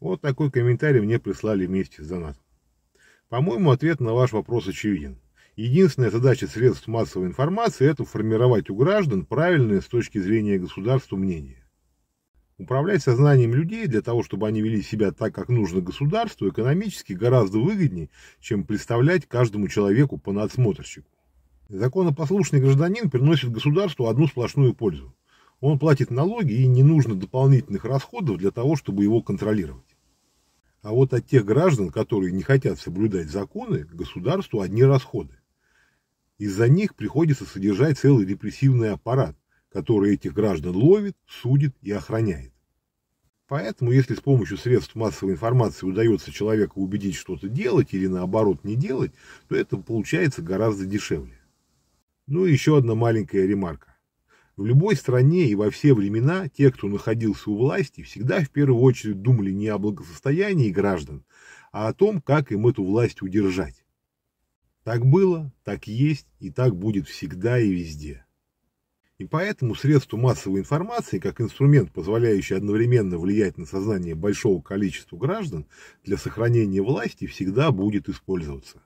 Вот такой комментарий мне прислали вместе с донатом. По-моему, ответ на ваш вопрос очевиден. Единственная задача средств массовой информации – это формировать у граждан правильное с точки зрения государства мнение. Управлять сознанием людей для того, чтобы они вели себя так, как нужно государству, экономически гораздо выгоднее, чем представлять каждому человеку по надсмотрщику. Законопослушный гражданин приносит государству одну сплошную пользу. Он платит налоги и не нужно дополнительных расходов для того, чтобы его контролировать. А вот от тех граждан, которые не хотят соблюдать законы, государству одни расходы. Из-за них приходится содержать целый репрессивный аппарат, который этих граждан ловит, судит и охраняет. Поэтому, если с помощью средств массовой информации удается человека убедить что-то делать или наоборот не делать, то это получается гораздо дешевле. Ну и еще одна маленькая ремарка. В любой стране и во все времена те, кто находился у власти, всегда в первую очередь думали не о благосостоянии граждан, а о том, как им эту власть удержать. Так было, так есть и так будет всегда и везде. И поэтому средства массовой информации, как инструмент, позволяющий одновременно влиять на сознание большого количества граждан, для сохранения власти всегда будет использоваться.